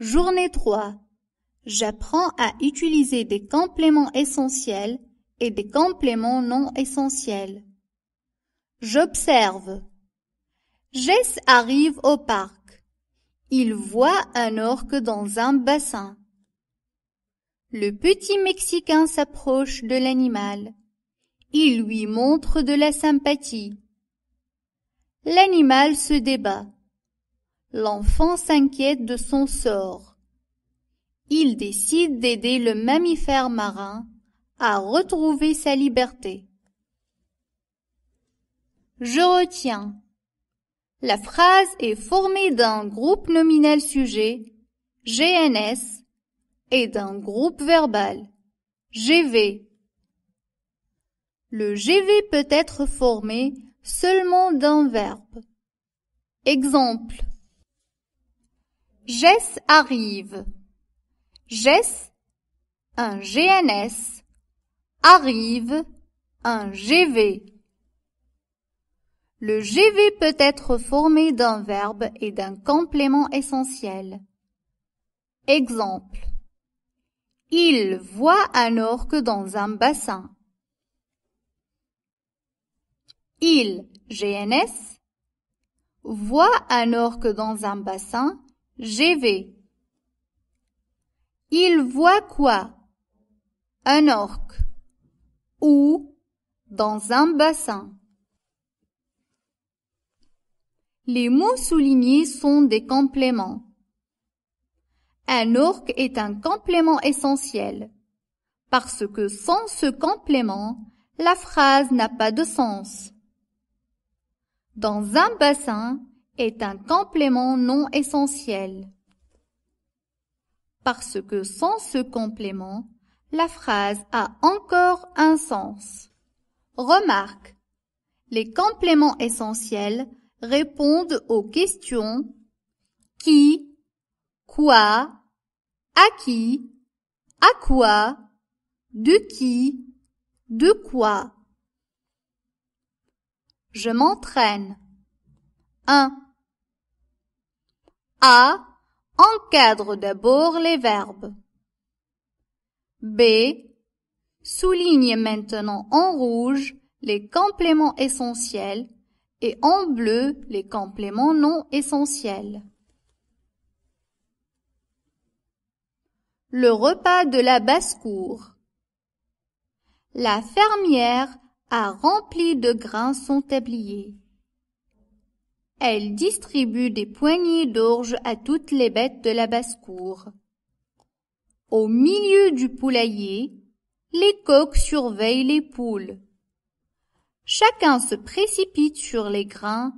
Journée 3. J'apprends à utiliser des compléments essentiels et des compléments non essentiels. J'observe. Jess arrive au parc. Il voit un orque dans un bassin. Le petit Mexicain s'approche de l'animal. Il lui montre de la sympathie. L'animal se débat. L'enfant s'inquiète de son sort. Il décide d'aider le mammifère marin à retrouver sa liberté. Je retiens. La phrase est formée d'un groupe nominal sujet, GNS, et d'un groupe verbal, GV. Le GV peut être formé seulement d'un verbe. Exemple. Jess arrive. Jess, un GNS. Arrive, un GV. Le GV peut être formé d'un verbe et d'un complément essentiel. Exemple. Il voit un orque dans un bassin. Il, GNS, voit un orque dans un bassin GV. Il voit quoi Un orque. Ou dans un bassin. Les mots soulignés sont des compléments. Un orque est un complément essentiel, parce que sans ce complément, la phrase n'a pas de sens. Dans un bassin, est un complément non essentiel. Parce que sans ce complément, la phrase a encore un sens. Remarque, les compléments essentiels répondent aux questions qui, quoi, à qui, à quoi, de qui, de quoi. Je m'entraîne. A encadre d'abord les verbes. B souligne maintenant en rouge les compléments essentiels et en bleu les compléments non essentiels. Le repas de la basse-cour. La fermière a rempli de grains son tablier. Elle distribue des poignées d'orge à toutes les bêtes de la basse-cour. Au milieu du poulailler, les coqs surveillent les poules. Chacun se précipite sur les grains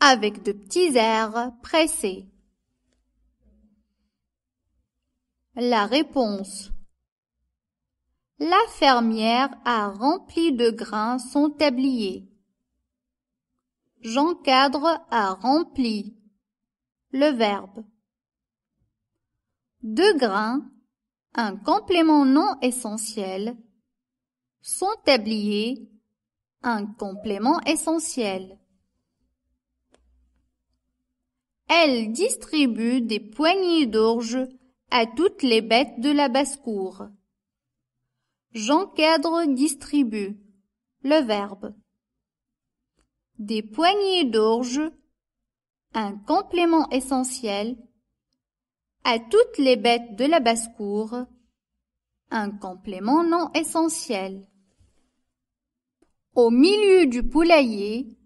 avec de petits airs pressés. La réponse La fermière a rempli de grains son tablier. J'encadre à rempli. Le verbe. Deux grains, un complément non essentiel, son tablier, un complément essentiel. Elle distribue des poignées d'orge à toutes les bêtes de la basse-cour. J'encadre distribue. Le verbe des poignées d'orge, un complément essentiel, à toutes les bêtes de la basse-cour, un complément non essentiel. Au milieu du poulailler,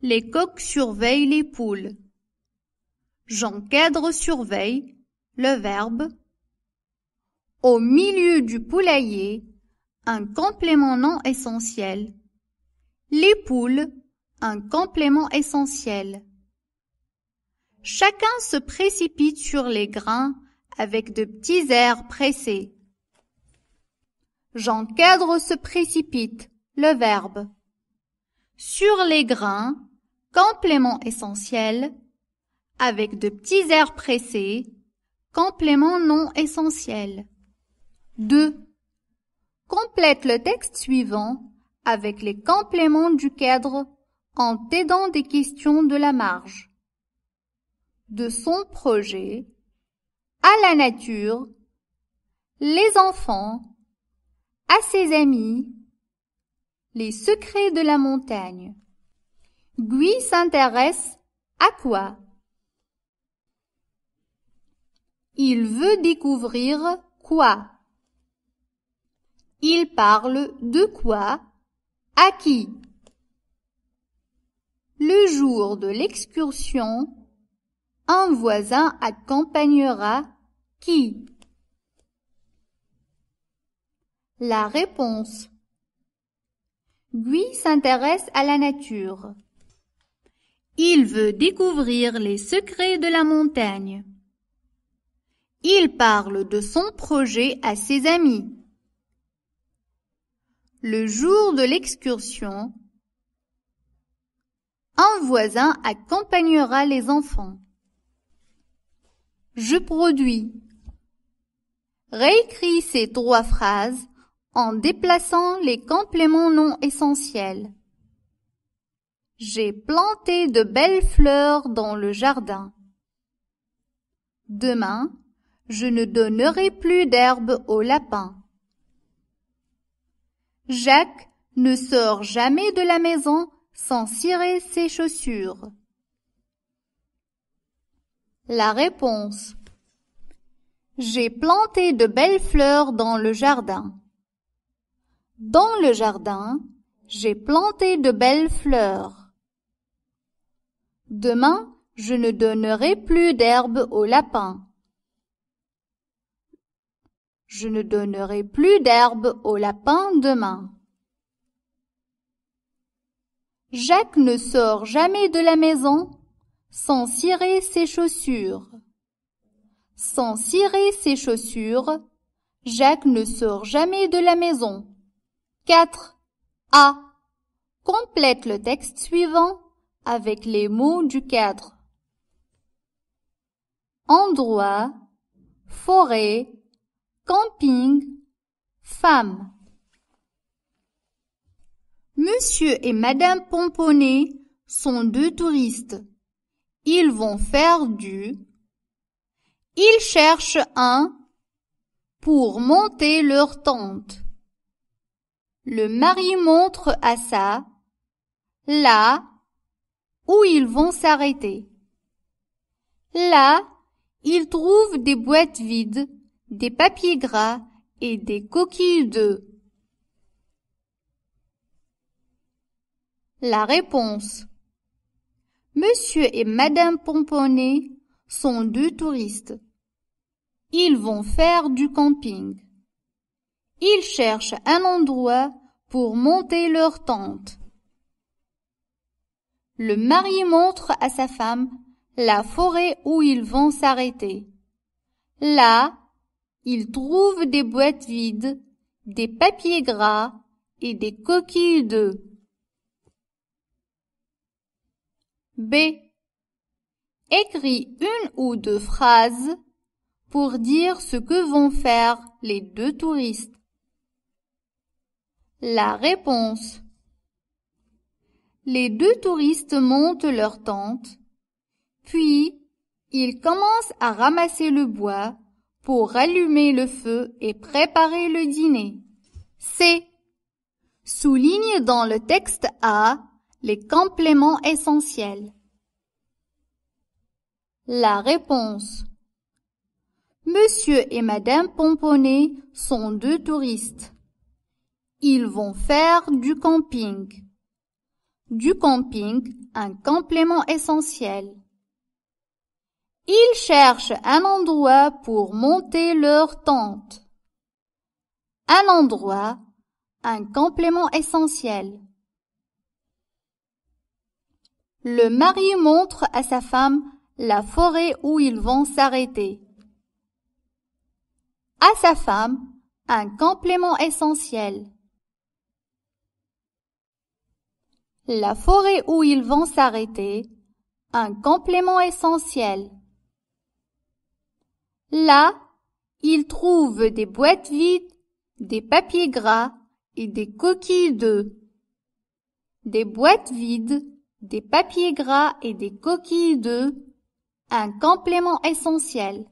les coqs surveillent les poules. J'encadre surveille, le verbe. Au milieu du poulailler, un complément non essentiel. Les poules un complément essentiel. Chacun se précipite sur les grains avec de petits airs pressés. J'encadre se précipite, le verbe. Sur les grains, complément essentiel, avec de petits airs pressés, complément non essentiel. 2. Complète le texte suivant avec les compléments du cadre en t'aidant des questions de la marge, de son projet, à la nature, les enfants, à ses amis, les secrets de la montagne. Guy s'intéresse à quoi Il veut découvrir quoi Il parle de quoi À qui le jour de l'excursion, un voisin accompagnera qui La réponse. Guy s'intéresse à la nature. Il veut découvrir les secrets de la montagne. Il parle de son projet à ses amis. Le jour de l'excursion, un voisin accompagnera les enfants. Je produis. Réécris ces trois phrases en déplaçant les compléments non essentiels. J'ai planté de belles fleurs dans le jardin. Demain, je ne donnerai plus d'herbe aux lapins. Jacques ne sort jamais de la maison sans cirer ses chaussures La réponse J'ai planté de belles fleurs dans le jardin. Dans le jardin, j'ai planté de belles fleurs. Demain, je ne donnerai plus d'herbe aux lapins. Je ne donnerai plus d'herbe aux lapins demain. Jacques ne sort jamais de la maison sans cirer ses chaussures. Sans cirer ses chaussures, Jacques ne sort jamais de la maison. 4. A. Complète le texte suivant avec les mots du cadre. Endroit, forêt, camping, femme. Monsieur et Madame Pomponnet sont deux touristes. Ils vont faire du. Ils cherchent un pour monter leur tente. Le mari montre à ça là où ils vont s'arrêter. Là, ils trouvent des boîtes vides, des papiers gras et des coquilles d'œufs. La réponse Monsieur et Madame Pomponnet sont deux touristes. Ils vont faire du camping. Ils cherchent un endroit pour monter leur tente. Le mari montre à sa femme la forêt où ils vont s'arrêter. Là, ils trouvent des boîtes vides, des papiers gras et des coquilles d'œufs. B. Écris une ou deux phrases pour dire ce que vont faire les deux touristes. La réponse. Les deux touristes montent leur tente, puis ils commencent à ramasser le bois pour allumer le feu et préparer le dîner. C. Souligne dans le texte A les compléments essentiels. La réponse Monsieur et Madame Pomponnet sont deux touristes. Ils vont faire du camping. Du camping, un complément essentiel. Ils cherchent un endroit pour monter leur tente. Un endroit, un complément essentiel. Le mari montre à sa femme la forêt où ils vont s'arrêter. À sa femme, un complément essentiel. La forêt où ils vont s'arrêter, un complément essentiel. Là, ils trouvent des boîtes vides, des papiers gras et des coquilles d'œufs. Des boîtes vides, des papiers gras et des coquilles d'œufs, un complément essentiel.